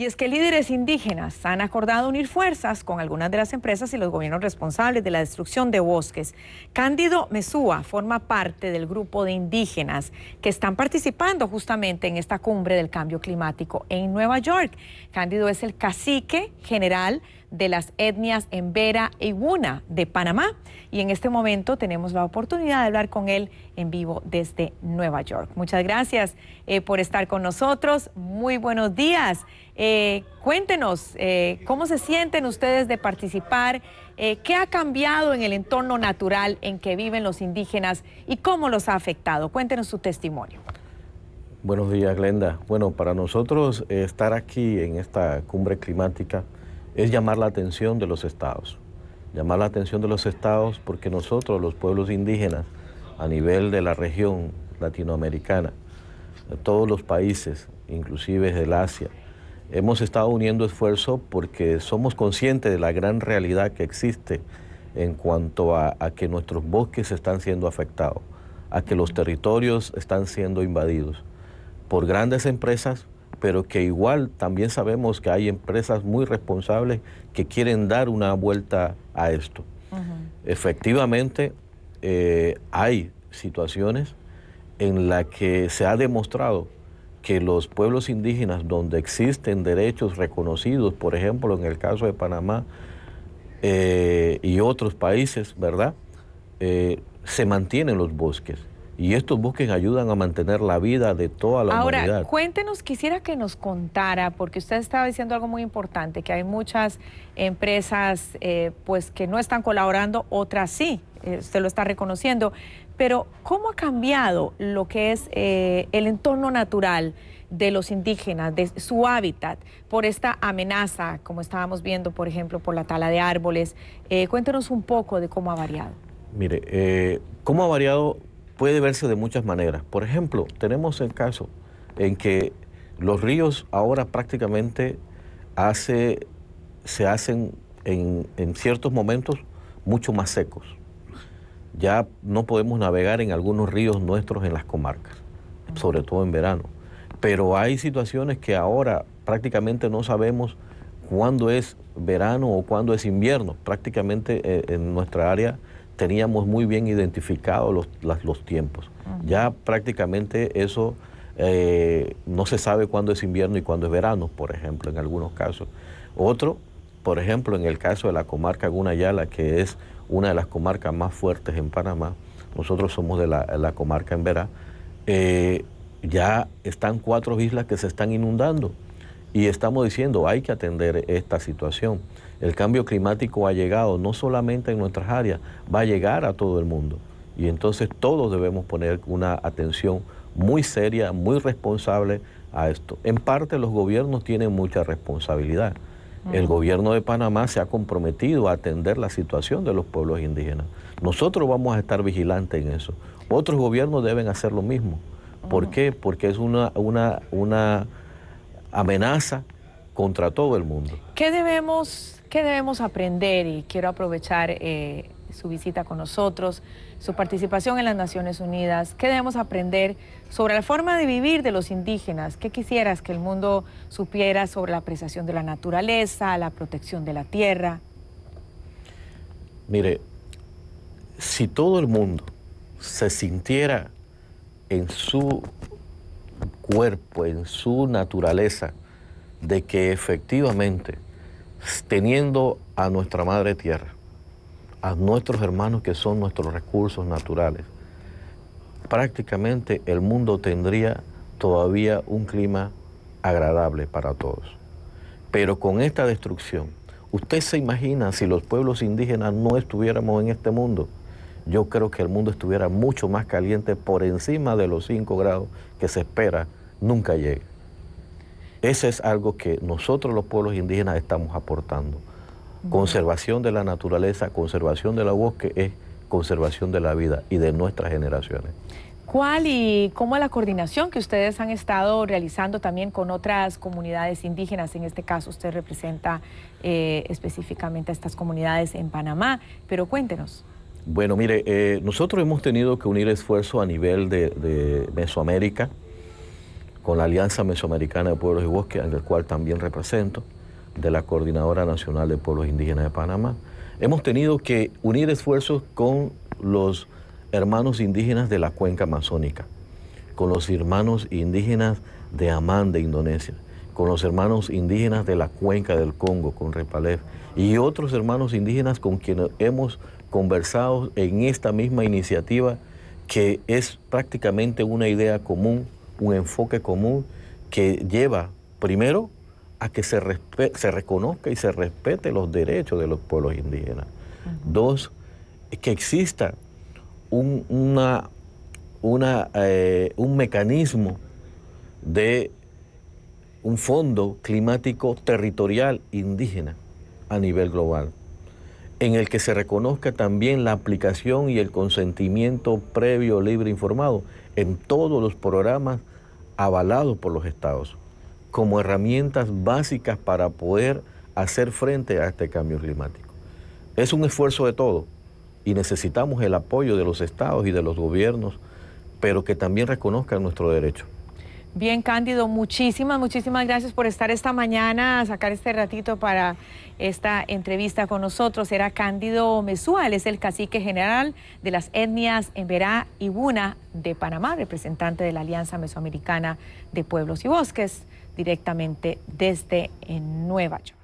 Y es que líderes indígenas han acordado unir fuerzas con algunas de las empresas y los gobiernos responsables de la destrucción de bosques. Cándido Mesúa forma parte del grupo de indígenas que están participando justamente en esta cumbre del cambio climático en Nueva York. Cándido es el cacique general de las etnias Embera y Guna de Panamá. Y en este momento tenemos la oportunidad de hablar con él en vivo desde Nueva York. Muchas gracias eh, por estar con nosotros. Muy buenos días. Eh, cuéntenos, eh, ¿cómo se sienten ustedes de participar? ¿Qué ha cambiado en el entorno natural en que viven los indígenas y cómo los ha afectado? Cuéntenos su testimonio. Buenos días, Glenda. Bueno, para nosotros estar aquí en esta cumbre climática, es llamar la atención de los estados. Llamar la atención de los estados porque nosotros, los pueblos indígenas, a nivel de la región latinoamericana, de todos los países, inclusive del Asia, hemos estado uniendo esfuerzo porque somos conscientes de la gran realidad que existe en cuanto a que nuestros bosques están siendo afectados, a que los territorios están siendo invadidos por grandes empresas, pero que igual también sabemos que hay empresas muy responsables que quieren dar una vuelta a esto. Efectivamente, eh, hay situaciones en las que se ha demostrado que los pueblos indígenas donde existen derechos reconocidos, por ejemplo, en el caso de Panamá eh, y otros países, ¿verdad? Eh, se mantienen los bosques. Y estos bosques ayudan a mantener la vida de toda la comunidad. Ahora, cuéntenos, quisiera que nos contara, porque usted estaba diciendo algo muy importante, que hay muchas empresas eh, pues que no están colaborando, otras sí, eh, usted lo está reconociendo, pero ¿cómo ha cambiado lo que es eh, el entorno natural de los indígenas, de su hábitat, por esta amenaza, como estábamos viendo, por ejemplo, por la tala de árboles? cuéntenos un poco de cómo ha variado. Mire, ¿cómo ha variado puede verse de muchas maneras. Por ejemplo, tenemos el caso en que los ríos ahora prácticamente hace, se hacen en, en ciertos momentos mucho más secos. Ya no podemos navegar en algunos ríos nuestros en las comarcas, sobre todo en verano. Pero hay situaciones que ahora prácticamente no sabemos cuándo es verano o cuándo es invierno. Prácticamente eh, en nuestra área teníamos muy bien identificados los, tiempos. Ya prácticamente eso eh, no se sabe cuándo es invierno y cuándo es verano, por ejemplo, en algunos casos. Otro, por ejemplo, en el caso de la comarca Gunayala, que es una de las comarcas más fuertes en Panamá, nosotros somos de la, comarca en Verá, eh, ya están cuatro islas que se están inundando y estamos diciendo hay que atender esta situación. El cambio climático ha llegado no solamente en nuestras áreas, va a llegar a todo el mundo. Y entonces todos debemos poner una atención muy seria, muy responsable a esto. En parte los gobiernos tienen mucha responsabilidad. El gobierno de Panamá se ha comprometido a atender la situación de los pueblos indígenas. Nosotros vamos a estar vigilantes en eso. Otros gobiernos deben hacer lo mismo. ¿Por qué? Porque es una, una, una amenaza contra todo el mundo. ¿Qué debemos, qué debemos aprender? Y quiero aprovechar eh, su visita con nosotros, su participación en las Naciones Unidas. ¿Qué debemos aprender sobre la forma de vivir de los indígenas? ¿Qué quisieras que el mundo supiera sobre la apreciación de la naturaleza, la protección de la tierra? Mire, si todo el mundo se sintiera en su cuerpo, en su naturaleza, de que efectivamente, teniendo a nuestra madre tierra, a nuestros hermanos que son nuestros recursos naturales, prácticamente el mundo tendría todavía un clima agradable para todos. Pero con esta destrucción, usted se imagina si los pueblos indígenas no estuviéramos en este mundo, yo creo que el mundo estuviera mucho más caliente por encima de los 5 grados que se espera nunca llegue. Ese es algo que nosotros los pueblos indígenas estamos aportando. Conservación de la naturaleza, conservación de la bosque es conservación de la vida y de nuestras generaciones. ¿Cuál y cómo la coordinación que ustedes han estado realizando también con otras comunidades indígenas? En este caso, usted representa eh, específicamente a estas comunidades en Panamá, pero cuéntenos. Bueno, mire, eh, nosotros hemos tenido que unir esfuerzos a nivel de Mesoamérica, con la Alianza Mesoamericana de Pueblos y Bosques, en el cual también represento, de la Coordinadora Nacional de Pueblos Indígenas de Panamá. Hemos tenido que unir esfuerzos con los hermanos indígenas de la cuenca amazónica, con los hermanos indígenas de Amán de Indonesia, con los hermanos indígenas de la cuenca del Congo, con Repalef, y otros hermanos indígenas con quienes hemos conversado en esta misma iniciativa que es prácticamente una idea común un enfoque común que lleva primero a que se, se reconozca y se respete los derechos de los pueblos indígenas. Dos, que exista una, eh, un mecanismo de un fondo climático territorial indígena a nivel global en el que se reconozca también la aplicación y el consentimiento previo, libre, informado en todos los programas avalados por los estados, como herramientas básicas para poder hacer frente a este cambio climático. Es un esfuerzo de todo y necesitamos el apoyo de los estados y de los gobiernos, pero que también reconozcan nuestro derecho. Bien, Cándido, muchísimas, muchísimas gracias por estar esta mañana, a sacar este ratito para esta entrevista con nosotros. Era Cándido Mesual, es el cacique general de las etnias en y Buna de Panamá, representante de la Alianza Mesoamericana de Pueblos y Bosques, directamente desde en Nueva York.